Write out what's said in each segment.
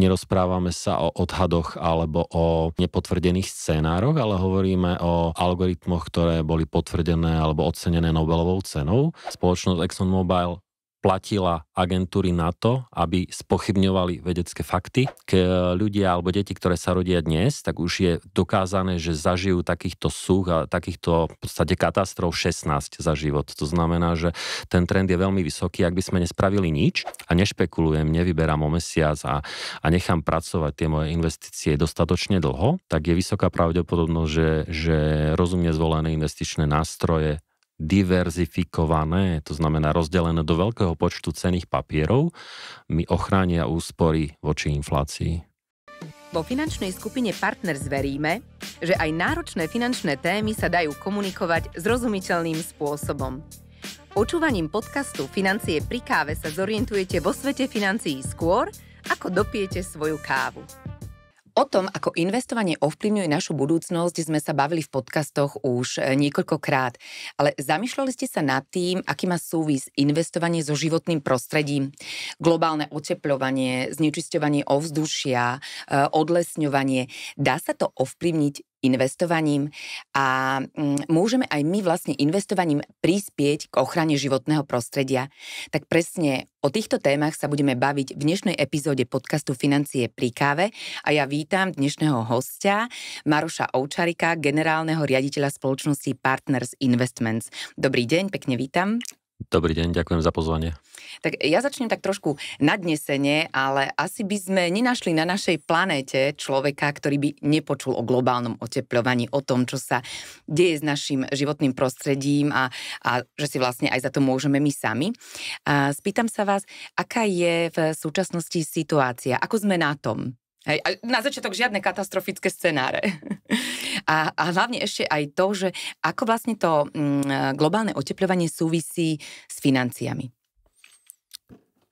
nerozprávame sa o odhadoch alebo o nepotvrdených scénároch, ale hovoríme o algoritmoch, ktoré boli potvrdené alebo ocenené Nobelovou cenou. Spoločnosť ExxonMobil platila agentúry na to, aby spochybňovali vedecké fakty. K ľudia alebo deti, ktoré sa rodia dnes, tak už je dokázané, že zažijú takýchto súch a takýchto v podstate katastrof 16 za život. To znamená, že ten trend je veľmi vysoký. Ak by sme nespravili nič a nešpekulujem, nevyberám o mesiac a, a nechám pracovať tie moje investície dostatočne dlho, tak je vysoká pravdepodobnosť, že, že rozumne zvolené investičné nástroje diverzifikované, to znamená rozdelené do veľkého počtu cených papierov, mi ochránia úspory voči inflácii. Vo finančnej skupine Partners veríme, že aj náročné finančné témy sa dajú komunikovať zrozumiteľným spôsobom. Počúvaním podcastu Financie pri káve sa zorientujete vo svete financií skôr, ako dopijete svoju kávu. O tom, ako investovanie ovplyvňuje našu budúcnosť, sme sa bavili v podcastoch už eh, niekoľkokrát. Ale zamýšľali ste sa nad tým, aký má súvis investovanie so životným prostredím, globálne oteplovanie, znečisťovanie ovzdušia, eh, odlesňovanie. Dá sa to ovplyvniť investovaním a mm, môžeme aj my vlastne investovaním prispieť k ochrane životného prostredia. Tak presne o týchto témach sa budeme baviť v dnešnej epizóde podcastu Financie pri káve a ja vítam dnešného hostia Maroša Ovčarika, generálneho riaditeľa spoločnosti Partners Investments. Dobrý deň, pekne vítam. Dobrý deň, ďakujem za pozvanie. Tak ja začnem tak trošku nadnesene, ale asi by sme nenašli na našej planéte človeka, ktorý by nepočul o globálnom oteplovaní, o tom, čo sa deje s našim životným prostredím a, a že si vlastne aj za to môžeme my sami. A spýtam sa vás, aká je v súčasnosti situácia? Ako sme na tom? Hej, a na začiatok žiadne katastrofické scenáre. A, a hlavne ešte aj to, že ako vlastne to mm, globálne oteplovanie súvisí s financiami.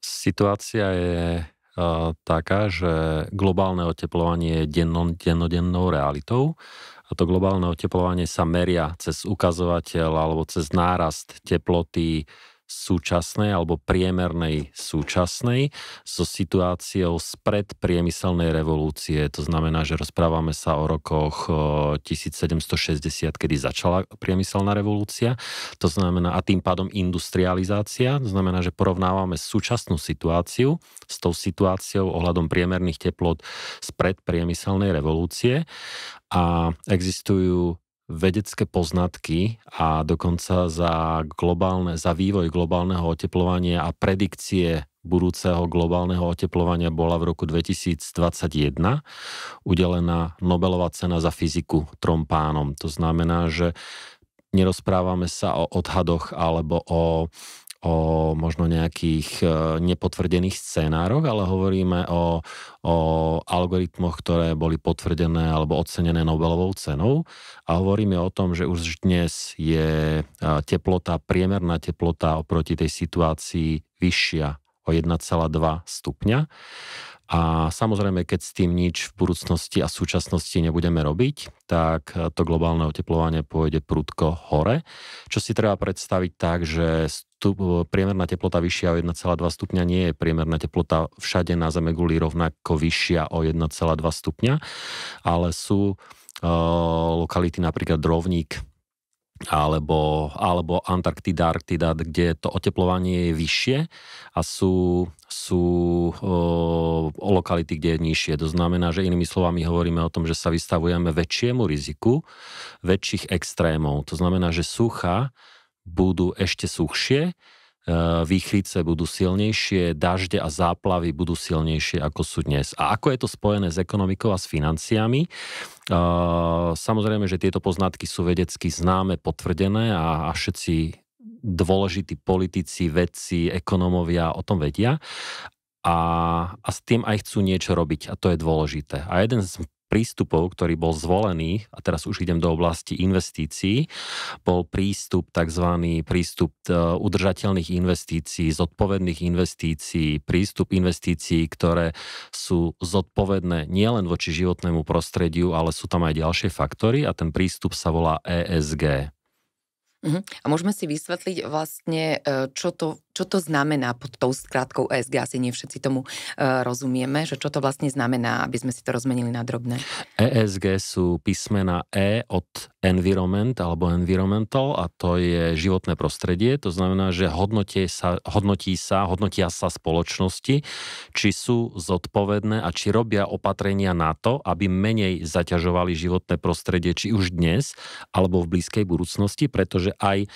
Situácia je uh, taká, že globálne oteplovanie je dennon, dennodennou realitou a to globálne oteplovanie sa meria cez ukazovateľ alebo cez nárast teploty súčasnej alebo priemernej súčasnej so situáciou spred priemyselnej revolúcie. To znamená, že rozprávame sa o rokoch 1760, kedy začala priemyselná revolúcia. To znamená, a tým pádom industrializácia. To znamená, že porovnávame súčasnú situáciu s tou situáciou ohľadom priemerných teplot spred priemyselnej revolúcie a existujú vedecké poznatky a dokonca za, globálne, za vývoj globálneho oteplovania a predikcie budúceho globálneho oteplovania bola v roku 2021 udelená Nobelová cena za fyziku trom pánom. To znamená, že nerozprávame sa o odhadoch alebo o o možno nejakých e, nepotvrdených scénároch, ale hovoríme o, o algoritmoch, ktoré boli potvrdené alebo ocenené Nobelovou cenou a hovoríme o tom, že už dnes je e, teplota, priemerná teplota oproti tej situácii vyššia o 1,2 stupňa. A samozrejme, keď s tým nič v budúcnosti a súčasnosti nebudeme robiť, tak to globálne oteplovanie pôjde prudko hore, čo si treba predstaviť tak, že stup, priemerná teplota vyššia o 1,2 stupňa nie je priemerná teplota všade na Zeme guli rovnako vyššia o 1,2 stupňa, ale sú eh, lokality napríklad Rovník alebo, alebo Antarktida, Arktida, kde to oteplovanie je vyššie a sú, sú o, lokality, kde je nižšie. To znamená, že inými slovami hovoríme o tom, že sa vystavujeme väčšiemu riziku väčších extrémov. To znamená, že sucha budú ešte suchšie, e, výchrice budú silnejšie, dažde a záplavy budú silnejšie, ako sú dnes. A ako je to spojené s ekonomikou a s financiami? Samozrejme, že tieto poznatky sú vedecky známe, potvrdené a, a všetci dôležití politici, vedci, ekonomovia o tom vedia a, a s tým aj chcú niečo robiť a to je dôležité. A jeden z prístupov, ktorý bol zvolený, a teraz už idem do oblasti investícií, bol prístup tzv. prístup e, udržateľných investícií, zodpovedných investícií, prístup investícií, ktoré sú zodpovedné nielen voči životnému prostrediu, ale sú tam aj ďalšie faktory a ten prístup sa volá ESG. Mhm. A môžeme si vysvetliť vlastne, e, čo to čo to znamená pod tou skratkou ESG, asi nie všetci tomu uh, rozumieme, že čo to vlastne znamená, aby sme si to rozmenili na drobné. ESG sú písmena E od environment alebo environmental a to je životné prostredie, to znamená, že sa, hodnotí sa, hodnotia sa spoločnosti, či sú zodpovedné a či robia opatrenia na to, aby menej zaťažovali životné prostredie, či už dnes alebo v blízkej budúcnosti, pretože aj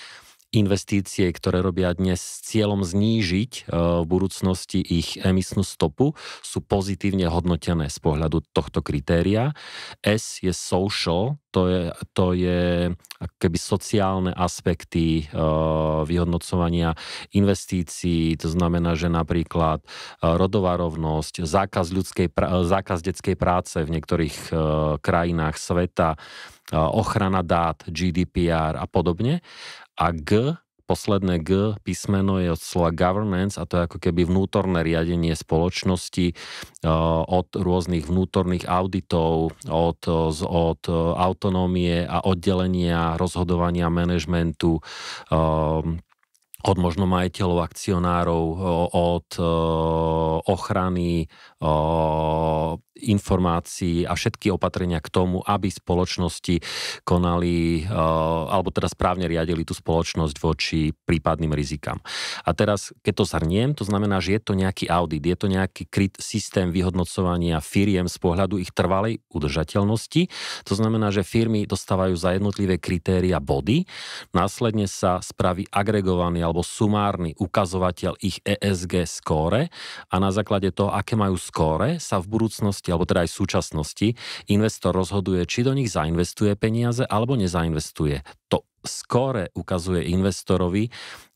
investície, ktoré robia dnes s cieľom znížiť e, v budúcnosti ich emisnú stopu, sú pozitívne hodnotené z pohľadu tohto kritéria. S je social, to je, to je keby sociálne aspekty e, vyhodnocovania investícií, to znamená, že napríklad e, rodová rovnosť, zákaz, ľudskej, zákaz detskej práce v niektorých krajinách sveta, ochrana dát, GDPR a podobne. A G, posledné G písmeno je od slova governance a to je ako keby vnútorné riadenie spoločnosti eh, od rôznych vnútorných auditov, od, od eh, autonómie a oddelenia rozhodovania manažmentu eh, od možno majiteľov, akcionárov, od ochrany informácií a všetky opatrenia k tomu, aby spoločnosti konali, eh, alebo teda správne riadili tú spoločnosť voči prípadným rizikám. A teraz, keď to zhrniem, to znamená, že je to nejaký audit, je to nejaký kryt systém vyhodnocovania firiem z pohľadu ich trvalej udržateľnosti. To znamená, že firmy dostávajú za jednotlivé kritéria body, následne sa spraví agregovaný alebo sumárny ukazovateľ ich ESG skóre a na základe toho, aké majú skóre, sa v budúcnosti alebo teda aj súčasnosti, investor rozhoduje, či do nich zainvestuje peniaze alebo nezainvestuje. To skore ukazuje investorovi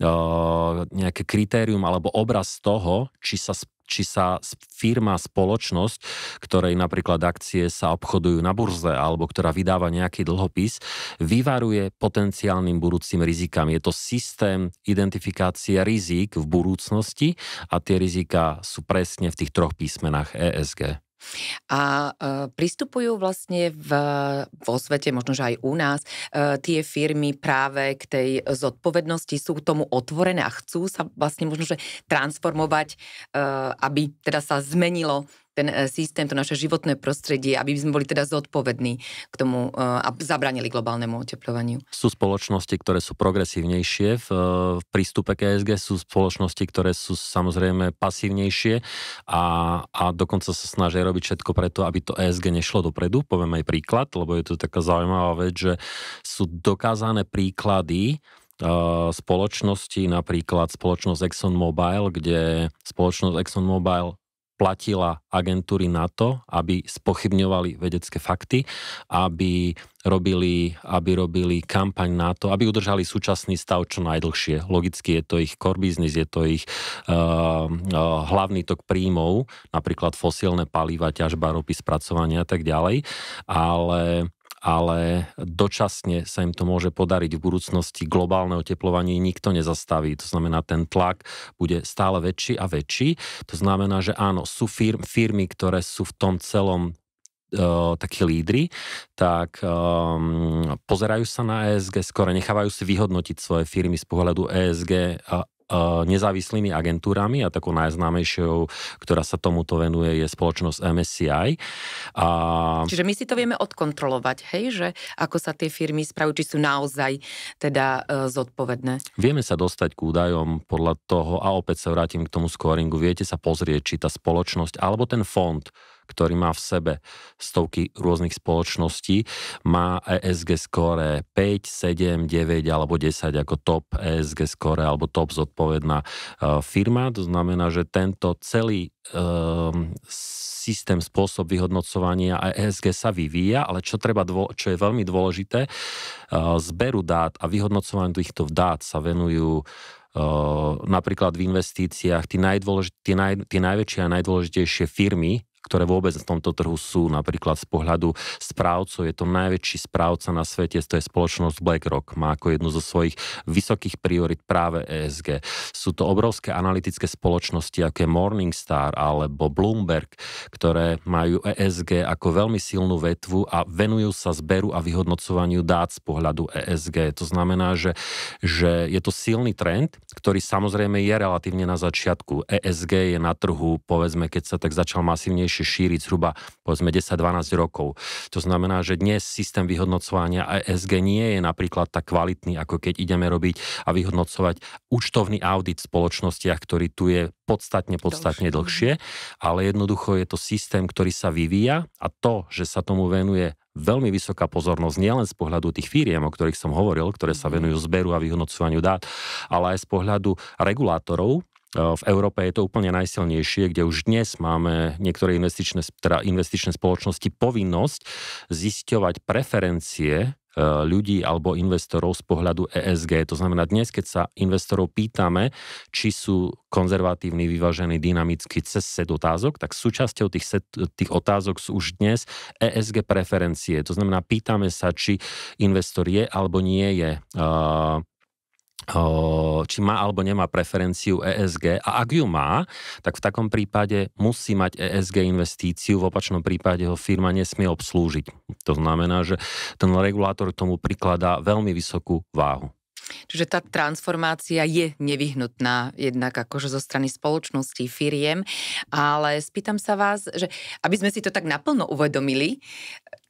uh, nejaké kritérium alebo obraz toho, či sa či sa firma, spoločnosť, ktorej napríklad akcie sa obchodujú na burze alebo ktorá vydáva nejaký dlhopis, vyvaruje potenciálnym budúcim rizikám. Je to systém identifikácie rizik v budúcnosti a tie rizika sú presne v tých troch písmenách ESG. A e, pristupujú vlastne v, vo svete, možno, že aj u nás, e, tie firmy práve k tej zodpovednosti sú tomu otvorené a chcú sa vlastne možno, že transformovať, e, aby teda sa zmenilo ten e, systém, to naše životné prostredie, aby sme boli teda zodpovední k tomu e, a zabranili globálnemu oteplovaniu. Sú spoločnosti, ktoré sú progresívnejšie v, v prístupe k ESG, sú spoločnosti, ktoré sú samozrejme pasívnejšie a, a dokonca sa snažia robiť všetko preto, aby to ESG nešlo dopredu. Poviem aj príklad, lebo je to taká zaujímavá vec, že sú dokázané príklady, e, spoločnosti, napríklad spoločnosť ExxonMobil, kde spoločnosť ExxonMobil platila agentúry na to, aby spochybňovali vedecké fakty, aby robili, aby robili kampaň na to, aby udržali súčasný stav čo najdlhšie. Logicky je to ich core business, je to ich uh, uh, hlavný tok príjmov, napríklad fosílne paliva, ťažba ropy, spracovania a tak ďalej, ale ale dočasne sa im to môže podariť v budúcnosti. Globálne oteplovanie nikto nezastaví, to znamená, ten tlak bude stále väčší a väčší. To znamená, že áno, sú firm, firmy, ktoré sú v tom celom e, takí lídry, tak um, pozerajú sa na ESG, skore nechávajú si vyhodnotiť svoje firmy z pohľadu ESG, E, nezávislými agentúrami a takou najznámejšou, ktorá sa tomuto venuje, je spoločnosť MSCI. A... Čiže my si to vieme odkontrolovať, hej, že ako sa tie firmy spravujú, či sú naozaj teda e, zodpovedné. Vieme sa dostať k údajom podľa toho, a opäť sa vrátim k tomu scoringu, viete sa pozrieť, či tá spoločnosť alebo ten fond ktorý má v sebe stovky rôznych spoločností, má ESG skóre 5, 7, 9 alebo 10 ako top ESG skóre alebo top zodpovedná e, firma. To znamená, že tento celý um, systém, spôsob vyhodnocovania a ESG sa vyvíja, ale čo, treba čo je veľmi dôležité, e, zberu dát a vyhodnocovaniu týchto dát sa venujú napríklad v investíciách tie, tie, naj- tie najväčšie a najdôležitejšie firmy ktoré vôbec v tomto trhu sú. Napríklad z pohľadu správcov je to najväčší správca na svete, to je spoločnosť BlackRock. Má ako jednu zo svojich vysokých priorit práve ESG. Sú to obrovské analytické spoločnosti, ako je Morningstar alebo Bloomberg, ktoré majú ESG ako veľmi silnú vetvu a venujú sa zberu a vyhodnocovaniu dát z pohľadu ESG. To znamená, že, že je to silný trend, ktorý samozrejme je relatívne na začiatku. ESG je na trhu, povedzme, keď sa tak začal masívnejšie najčastejšie šíriť zhruba povedzme 10-12 rokov. To znamená, že dnes systém vyhodnocovania ESG nie je napríklad tak kvalitný, ako keď ideme robiť a vyhodnocovať účtovný audit v spoločnostiach, ktorý tu je podstatne, podstatne dlhšie, ale jednoducho je to systém, ktorý sa vyvíja a to, že sa tomu venuje veľmi vysoká pozornosť nielen z pohľadu tých firiem, o ktorých som hovoril, ktoré sa mhm. venujú zberu a vyhodnocovaniu dát, ale aj z pohľadu regulátorov, v Európe je to úplne najsilnejšie, kde už dnes máme niektoré investičné, teda investičné spoločnosti povinnosť zisťovať preferencie e, ľudí alebo investorov z pohľadu ESG. To znamená, dnes, keď sa investorov pýtame, či sú konzervatívni, vyvážení, dynamicky cez set otázok, tak súčasťou tých, set, tých otázok sú už dnes ESG preferencie. To znamená, pýtame sa, či investor je alebo nie je uh, či má alebo nemá preferenciu ESG a ak ju má, tak v takom prípade musí mať ESG investíciu, v opačnom prípade ho firma nesmie obslúžiť. To znamená, že ten regulátor tomu prikladá veľmi vysokú váhu. Čiže tá transformácia je nevyhnutná jednak akože zo strany spoločnosti, firiem, ale spýtam sa vás, že aby sme si to tak naplno uvedomili,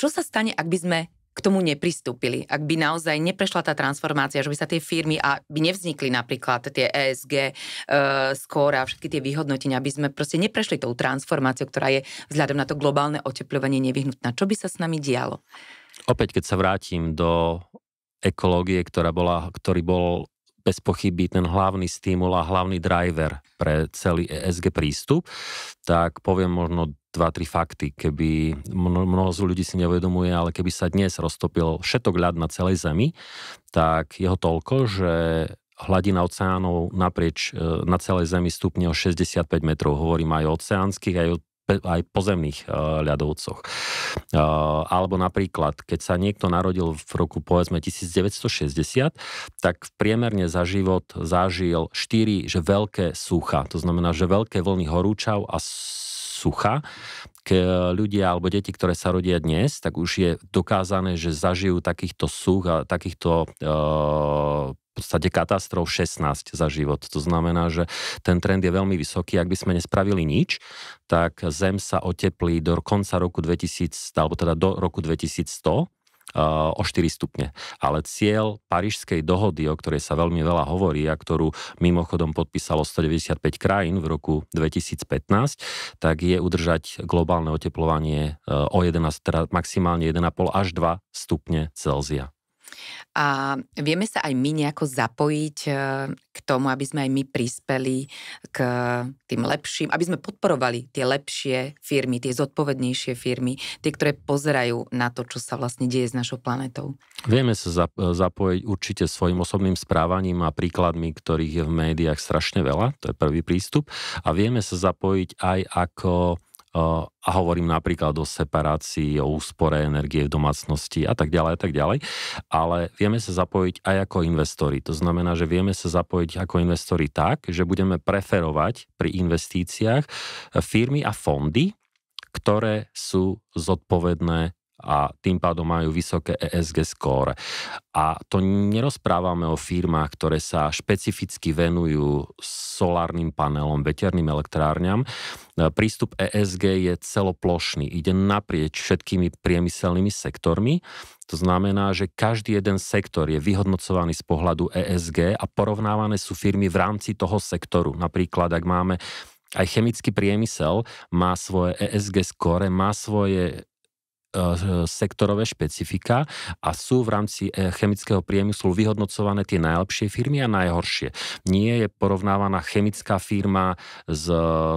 čo sa stane, ak by sme k tomu nepristúpili, ak by naozaj neprešla tá transformácia, že by sa tie firmy a by nevznikli napríklad tie ESG e, e skóra a všetky tie vyhodnotenia, aby sme proste neprešli tou transformáciou, ktorá je vzhľadom na to globálne oteplovanie nevyhnutná. Čo by sa s nami dialo? Opäť, keď sa vrátim do ekológie, ktorá bola, ktorý bol bez pochyby ten hlavný stimul a hlavný driver pre celý ESG prístup, tak poviem možno dva, tri fakty, keby mnoho z ľudí si neuvedomuje, ale keby sa dnes roztopil všetok ľad na celej Zemi, tak jeho toľko, že hladina oceánov naprieč e, na celej Zemi stupne o 65 metrov. Hovorím aj o oceánskych, aj o aj pozemných e, ľadovcoch. E, alebo napríklad, keď sa niekto narodil v roku povedzme 1960, tak priemerne za život zažil 4 že veľké sucha, to znamená, že veľké vlny horúčav a sucha, k ľudia alebo deti, ktoré sa rodia dnes, tak už je dokázané, že zažijú takýchto such a takýchto uh, v podstate katastrof 16 za život. To znamená, že ten trend je veľmi vysoký. Ak by sme nespravili nič, tak Zem sa oteplí do konca roku 2000, alebo teda do roku 2100 o 4 stupne. Ale cieľ Parížskej dohody, o ktorej sa veľmi veľa hovorí a ktorú mimochodom podpísalo 195 krajín v roku 2015, tak je udržať globálne oteplovanie o 11, teda maximálne 1,5 až 2 stupne Celzia. A vieme sa aj my nejako zapojiť eh, k tomu, aby sme aj my prispeli k tým lepším, aby sme podporovali tie lepšie firmy, tie zodpovednejšie firmy, tie, ktoré pozerajú na to, čo sa vlastne deje s našou planetou. Vieme sa eh, zapojiť určite svojim osobným správaním a príkladmi, ktorých je v médiách strašne veľa, to je prvý prístup. A vieme sa zapojiť aj ako a hovorím napríklad o separácii, o úspore energie v domácnosti a tak ďalej a tak ďalej, ale vieme sa zapojiť aj ako investori. To znamená, že vieme sa zapojiť ako investori tak, že budeme preferovať pri investíciách firmy a fondy, ktoré sú zodpovedné a tým pádom majú vysoké ESG score. A to nerozprávame o firmách, ktoré sa špecificky venujú solárnym panelom, veterným elektrárňam. E, prístup ESG je celoplošný, ide naprieč všetkými priemyselnými sektormi. To znamená, že každý jeden sektor je vyhodnocovaný z pohľadu ESG a porovnávané sú firmy v rámci toho sektoru. Napríklad, ak máme aj chemický priemysel má svoje ESG skóre má svoje E, e, sektorové špecifika a sú v rámci e, chemického priemyslu vyhodnocované tie najlepšie firmy a najhoršie. Nie je porovnávaná chemická firma s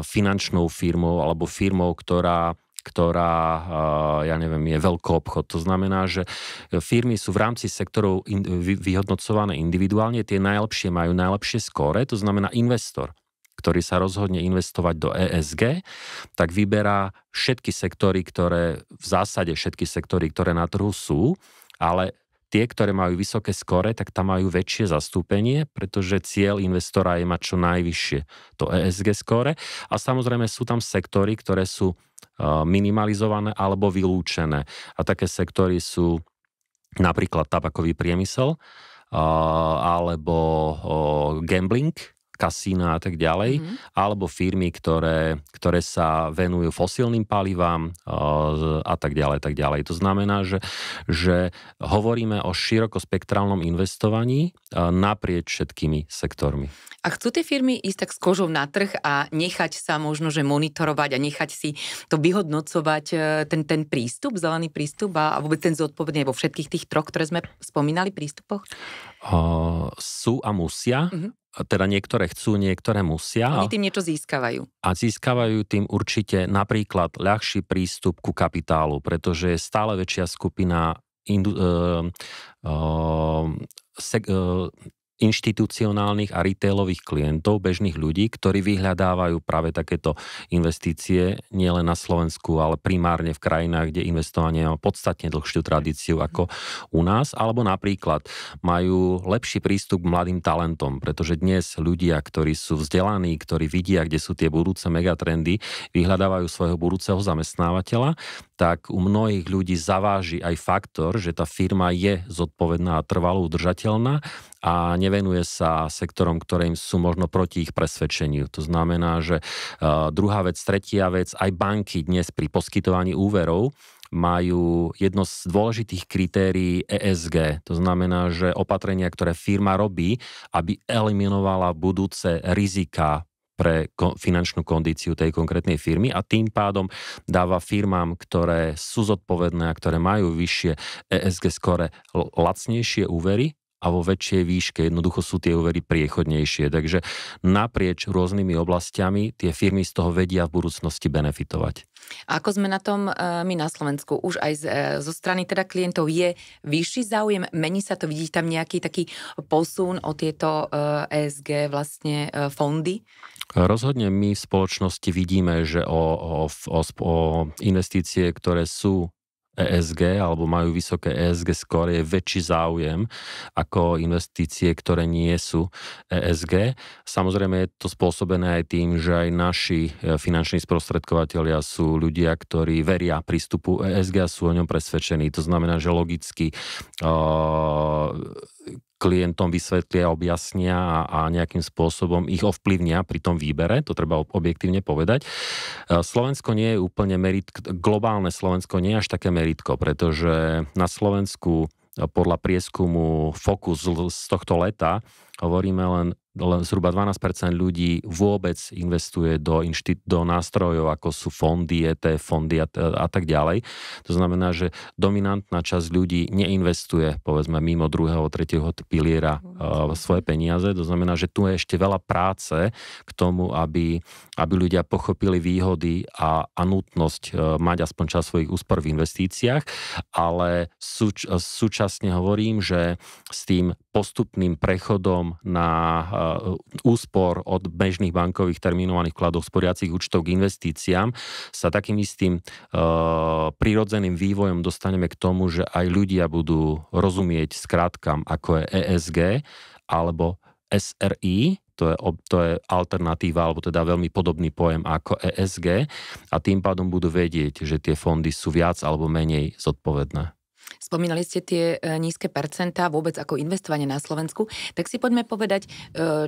finančnou firmou alebo firmou, ktorá ktorá, ja neviem, je veľký obchod. To znamená, že firmy sú v rámci sektorov vyhodnocované individuálne, tie najlepšie majú najlepšie skóre, to znamená investor ktorý sa rozhodne investovať do ESG, tak vyberá všetky sektory, ktoré v zásade všetky sektory, ktoré na trhu sú, ale tie, ktoré majú vysoké skore, tak tam majú väčšie zastúpenie, pretože cieľ investora je mať čo najvyššie to ESG skore. A samozrejme sú tam sektory, ktoré sú e, minimalizované alebo vylúčené. A také sektory sú napríklad tabakový priemysel e, alebo gambling, kasína a tak ďalej, mm-hmm. alebo firmy, ktoré, ktoré sa venujú fosílnym palivám eh, a tak ďalej, tak ďalej. To znamená, že, že hovoríme o širokospektrálnom investovaní eh, naprieč všetkými sektormi. A chcú tie firmy ísť tak s kožou na trh a nechať sa možno, že monitorovať a nechať si to vyhodnocovať, eh, ten, ten prístup, zelený prístup a, a vôbec ten zodpovedný vo všetkých tých troch, ktoré sme spomínali, prístupoch? Uh, sú a musia. Uh-huh teda niektoré chcú, niektoré musia. Oni tým niečo získavajú. A získavajú tým určite napríklad ľahší prístup ku kapitálu, pretože je stále väčšia skupina indu, uh, uh, uh, inštitucionálnych a retailových klientov, bežných ľudí, ktorí vyhľadávajú práve takéto investície nielen na Slovensku, ale primárne v krajinách, kde investovanie má podstatne dlhšiu tradíciu ako u nás, alebo napríklad majú lepší prístup k mladým talentom, pretože dnes ľudia, ktorí sú vzdelaní, ktorí vidia, kde sú tie budúce megatrendy, vyhľadávajú svojho budúceho zamestnávateľa tak u mnohých ľudí zaváži aj faktor, že tá firma je zodpovedná a trvalo udržateľná a nevenuje sa sektorom, ktoré im sú možno proti ich presvedčeniu. To znamená, že e, druhá vec, tretia vec, aj banky dnes pri poskytovaní úverov majú jedno z dôležitých kritérií ESG. To znamená, že opatrenia, ktoré firma robí, aby eliminovala budúce rizika pre finančnú kondíciu tej konkrétnej firmy a tým pádom dáva firmám, ktoré sú zodpovedné a ktoré majú vyššie ESG skore lacnejšie úvery a vo väčšej výške jednoducho sú tie úvery priechodnejšie. Takže naprieč rôznymi oblastiami tie firmy z toho vedia v budúcnosti benefitovať. A ako sme na tom e, my na Slovensku? Už aj e, zo strany teda klientov je vyšší záujem, mení sa to, vidí tam nejaký taký posun o tieto ESG e vlastne fondy? Rozhodne my v spoločnosti vidíme, že o, o, o, o investície, ktoré sú ESG alebo majú vysoké ESG skóre, je väčší záujem ako investície, ktoré nie sú ESG. Samozrejme je to spôsobené aj tým, že aj naši e, finanční sprostredkovateľia sú ľudia, ktorí veria prístupu ESG a sú o ňom presvedčení. To znamená, že logicky klientom vysvetlia, objasnia a, a nejakým spôsobom ich ovplyvnia pri tom výbere, to treba objektívne povedať. E, Slovensko nie je úplne meritko, globálne Slovensko nie je až také meritko, pretože na Slovensku e, podľa prieskumu Focus z tohto leta hovoríme len len zhruba 12% ľudí vôbec investuje do, inšti- do nástrojov, ako sú fondy, ETF fondy a, a tak ďalej. To znamená, že dominantná časť ľudí neinvestuje, povedzme, mimo druhého, tretieho piliera uh, svoje peniaze. To znamená, že tu je ešte veľa práce k tomu, aby, aby ľudia pochopili výhody a, a nutnosť uh, mať aspoň čas svojich úspor v investíciách, ale súč- súčasne hovorím, že s tým postupným prechodom na E, úspor od bežných bankových terminovaných vkladov sporiacich poriacich účtov k investíciám, sa takým istým e, prirodzeným vývojom dostaneme k tomu, že aj ľudia budú rozumieť skrátkam, ako je ESG alebo SRI, to je, to je alternatíva, alebo teda veľmi podobný pojem ako ESG a tým pádom budú vedieť, že tie fondy sú viac alebo menej zodpovedné. Spomínali ste tie e, nízke percentá vôbec ako investovanie na Slovensku, tak si poďme povedať, e,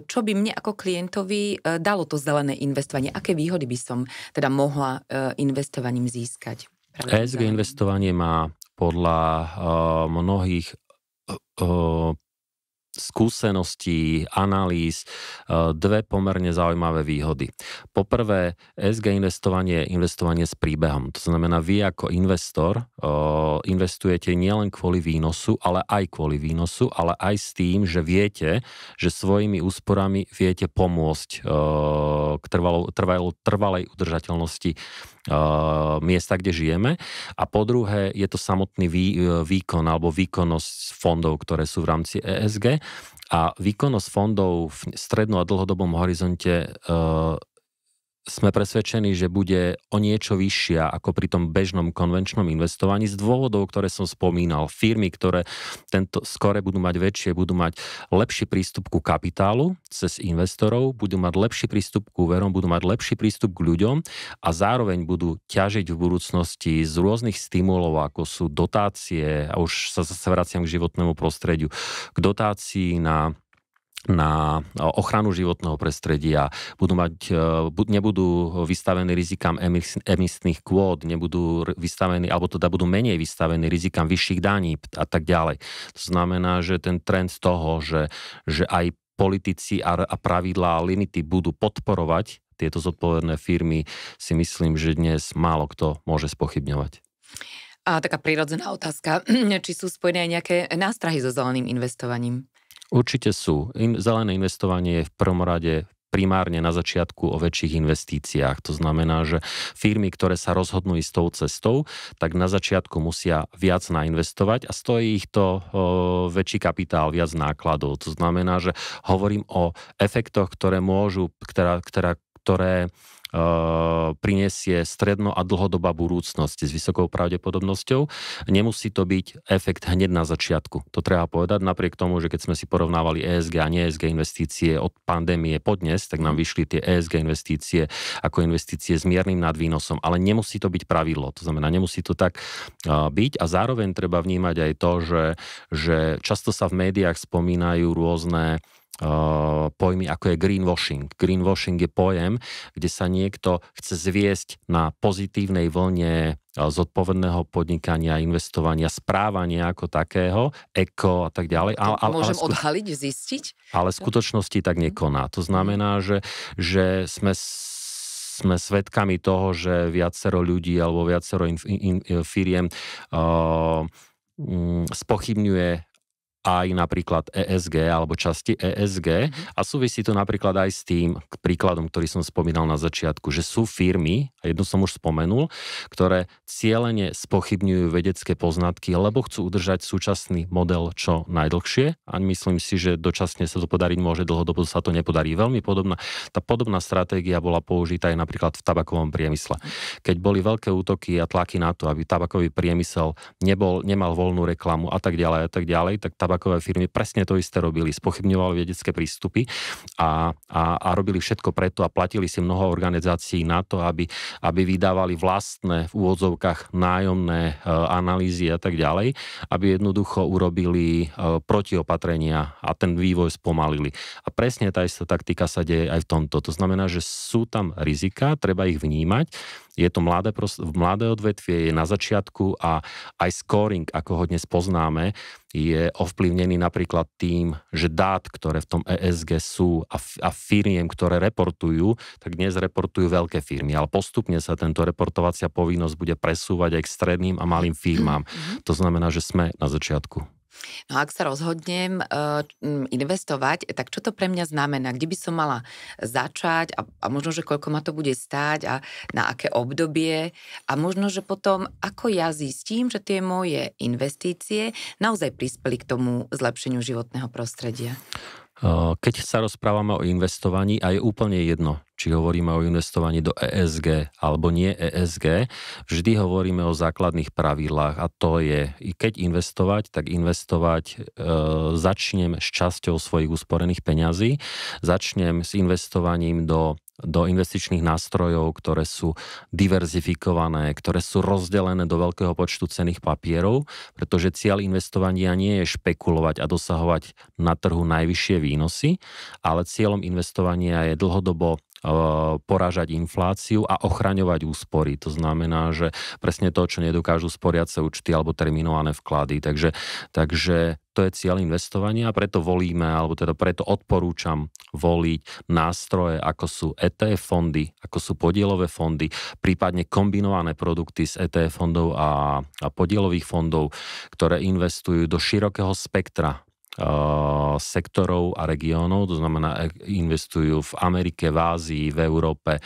čo by mne ako klientovi e, dalo to zelené investovanie, aké výhody by som teda mohla investovaním získať. ESG investovanie má podľa mnohých skúseností, analýz e, dve pomerne zaujímavé výhody. Poprvé, SG investovanie je investovanie s príbehom. To znamená, vy ako investor e, investujete nielen kvôli výnosu, ale aj kvôli výnosu, ale aj s tým, že viete, že svojimi úsporami viete pomôcť e, k trvalo, trvalej udržateľnosti miesta, kde žijeme. A po druhé, je to samotný výkon alebo výkonnosť fondov, ktoré sú v rámci ESG. A výkonnosť fondov v stredno- a dlhodobom horizonte eh, sme presvedčení, že bude o niečo vyššia ako pri tom bežnom konvenčnom investovaní z dôvodov, ktoré som spomínal. Firmy, ktoré tento skore budú mať väčšie, budú mať lepší prístup ku kapitálu cez investorov, budú mať lepší prístup k verom, budú mať lepší prístup k ľuďom a zároveň budú ťažiť v budúcnosti z rôznych stimulov, ako sú dotácie, a už sa zase vraciam k životnému prostrediu, k dotácii na na e, ochranu životného prostredia, budú mať, e, nebudú vystavení rizikám emisných kvót, nebudú vystavení, alebo teda budú menej vystavení rizikám vyšších daní a tak ďalej. To znamená, že ten trend toho, že, že aj politici a, a pravidlá a limity budú podporovať tieto zodpovedné firmy, si myslím, že dnes málo kto môže spochybňovať. A taká prírodzená otázka, či sú spojené aj nejaké nástrahy so zeleným investovaním? Určite sú. In, zelené investovanie je v prvom rade primárne na začiatku o väčších investíciách. To znamená, že firmy, ktoré sa rozhodnú ísť tou cestou, tak na začiatku musia viac nainvestovať a stojí ich to o, väčší kapitál, viac nákladov. To znamená, že hovorím o efektoch, ktoré môžu, ktorá, ktorá ktoré e, prinesie stredno a dlhodobá budúcnosť s vysokou pravdepodobnosťou. Nemusí to byť efekt hneď na začiatku. To treba povedať, napriek tomu, že keď sme si porovnávali ESG a nie ESG investície od pandémie po dnes, tak nám mhm. vyšli tie ESG investície ako investície s miernym nadvýnosom, ale nemusí to byť pravidlo. To znamená, nemusí to tak e, byť a zároveň treba vnímať aj to, že, že často sa v médiách spomínajú rôzne Eh, pojmy, ako je greenwashing. Greenwashing je pojem, kde sa niekto chce zviesť na pozitívnej vlne eh, zodpovedného podnikania, investovania, správania ako takého, eko a tak ďalej. Ale, ale, Môžem ale, odhaliť, zistiť? Ale v skutočnosti tak nekoná. To znamená, že, že sme sme svedkami toho, že viacero ľudí alebo viacero in, in, in, firiem uh, spochybňuje aj napríklad ESG alebo časti ESG mhm. a súvisí to napríklad aj s tým príkladom, ktorý som spomínal na začiatku, že sú firmy, a jednu som už spomenul, ktoré cieľene spochybňujú vedecké poznatky, lebo chcú udržať súčasný model čo najdlhšie a myslím si, že dočasne sa to podariť môže, dlhodobo sa to nepodarí. Veľmi podobná, tá podobná stratégia bola použitá aj napríklad v tabakovom priemysle. Keď boli veľké útoky a tlaky na to, aby tabakový priemysel nebol, nemal voľnú reklamu a tak ďalej a tak ďalej, tak tabakové firmy presne to isté robili, spochybňovali vedecké prístupy a, a, a robili všetko preto a platili si mnoho organizácií na to, aby, aby vydávali vlastné v úvodzovkách nájomné e, analýzy a tak ďalej, aby jednoducho urobili e, protiopatrenia a ten vývoj spomalili. A presne tá istá taktika sa deje aj v tomto. To znamená, že sú tam rizika, treba ich vnímať, je to mladé, mladé odvetvie, je na začiatku a aj scoring, ako ho dnes poznáme, je ovplyvnený napríklad tým, že dát, ktoré v tom ESG sú a, a firiem, ktoré reportujú, tak dnes reportujú veľké firmy, ale postupne sa tento reportovacia povinnosť bude presúvať aj k stredným a malým firmám. Mhm. To znamená, že sme na začiatku. No ak sa rozhodnem uh, investovať, tak čo to pre mňa znamená? Kde by som mala začať a, a možno, že koľko ma to bude stáť a na aké obdobie a možno, že potom ako ja zistím, že tie moje investície naozaj prispeli k tomu zlepšeniu životného prostredia. Eh, keď sa rozprávame o investovaní a je úplne jedno, či hovoríme o investovaní do ESG alebo nie ESG, vždy hovoríme o základných pravidlách a to je, keď investovať, tak investovať e, začnem s časťou svojich usporených peňazí, začnem s investovaním do do investičných nástrojov, ktoré sú diverzifikované, ktoré sú rozdelené do veľkého počtu cených papierov, pretože cieľ investovania nie je špekulovať a dosahovať na trhu najvyššie výnosy, ale cieľom investovania je dlhodobo E, porážať infláciu a ochraňovať úspory. To znamená, že presne to, čo nedokážu sporiace účty alebo terminované vklady. Takže, takže to je cieľ investovania, a preto volíme, alebo teda preto odporúčam voliť nástroje, ako sú ETF fondy, ako sú podielové fondy, prípadne kombinované produkty z ETF fondov a, a podielových fondov, ktoré investujú do širokého spektra sektorov a regiónov, to znamená e, investujú v Amerike, v Ázii, v Európe,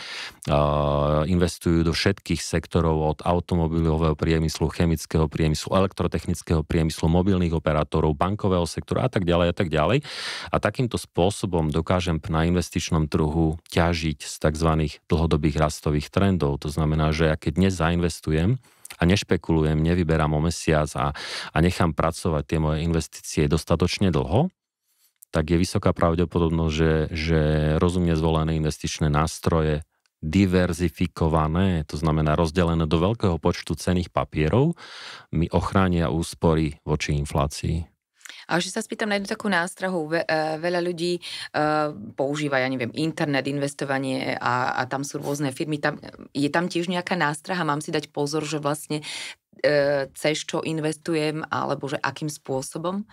investujú do všetkých sektorov od automobilového priemyslu, chemického priemyslu, elektrotechnického priemyslu, mobilných operátorov, bankového sektora a tak ďalej a tak ďalej. A takýmto spôsobom dokážem na investičnom trhu ťažiť z tzv. dlhodobých rastových trendov. To znamená, že ja keď dnes zainvestujem, a nešpekulujem, nevyberám o mesiac a, a nechám pracovať tie moje investície dostatočne dlho, tak je vysoká pravdepodobnosť, že, že rozumne zvolené investičné nástroje diverzifikované, to znamená rozdelené do veľkého počtu cených papierov, mi ochránia úspory voči inflácii. A že sa spýtam na jednu takú nástrahu. Ve, e, veľa ľudí e, používa, ja neviem, internet, investovanie a, a tam sú rôzne firmy. Tam, je tam tiež nejaká nástraha, mám si dať pozor, že vlastne e, cez čo investujem alebo že akým spôsobom?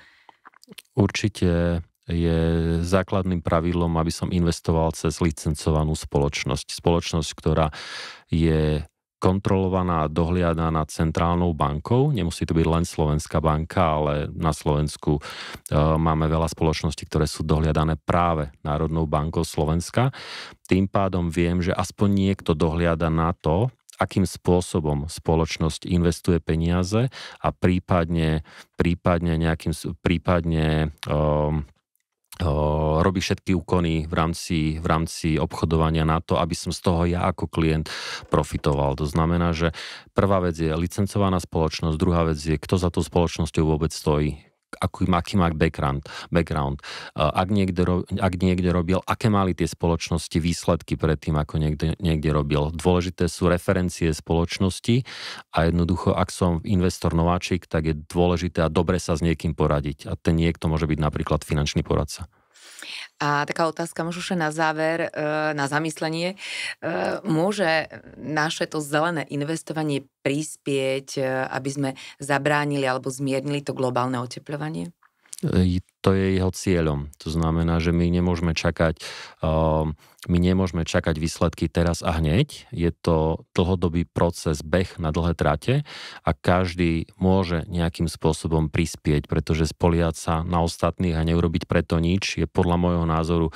Určite je základným pravidlom, aby som investoval cez licencovanú spoločnosť. Spoločnosť, ktorá je kontrolovaná a dohliadaná centrálnou bankou. Nemusí to byť len Slovenská banka, ale na Slovensku e, máme veľa spoločností, ktoré sú dohliadané práve Národnou bankou Slovenska. Tým pádom viem, že aspoň niekto dohliada na to, akým spôsobom spoločnosť investuje peniaze a prípadne, prípadne, nejakým, prípadne um, robí všetky úkony v rámci, v rámci obchodovania na to, aby som z toho ja ako klient profitoval. To znamená, že prvá vec je licencovaná spoločnosť, druhá vec je, kto za tou spoločnosťou vôbec stojí, ako aký má background. background. Ak, niekde, ak niekde robil, aké mali tie spoločnosti výsledky pred tým, ako niekde, niekde robil. Dôležité sú referencie spoločnosti a jednoducho, ak som investor nováčik, tak je dôležité a dobre sa s niekým poradiť. A ten niekto môže byť napríklad finančný poradca. A taká otázka možno na záver, e, na zamyslenie. E, môže naše to zelené investovanie prispieť, e, aby sme zabránili alebo zmiernili to globálne oteplovanie? to je jeho cieľom. To znamená, že my nemôžeme čakať, ehm, my nemôžeme čakať výsledky teraz a hneď. Je to dlhodobý proces, beh na dlhé trate a každý môže nejakým spôsobom prispieť, pretože spoliať sa na ostatných a neurobiť preto nič je podľa môjho názoru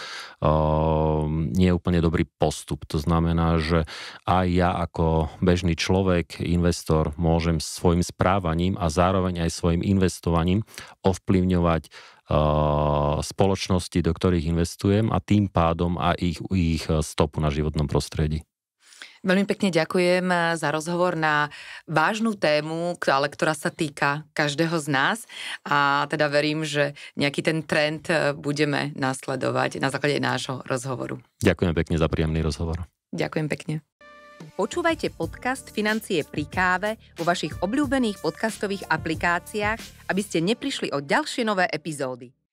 ehm, nie úplne dobrý postup. To znamená, že aj ja ako bežný človek, investor, môžem svojim správaním a zároveň aj svojim investovaním ovplyvňovať Eh, spoločnosti, do ktorých investujem a tým pádom a ich, ich stopu na životnom prostredí. Veľmi pekne ďakujem eh, za rozhovor na vážnu tému, ale ktorá sa týka každého z nás a teda verím, že nejaký ten trend eh, budeme nasledovať na základe nášho rozhovoru. Ďakujem pekne za príjemný rozhovor. Ďakujem pekne. Počúvajte podcast Financie pri káve vo vašich obľúbených podcastových aplikáciách, aby ste neprišli o ďalšie nové epizódy.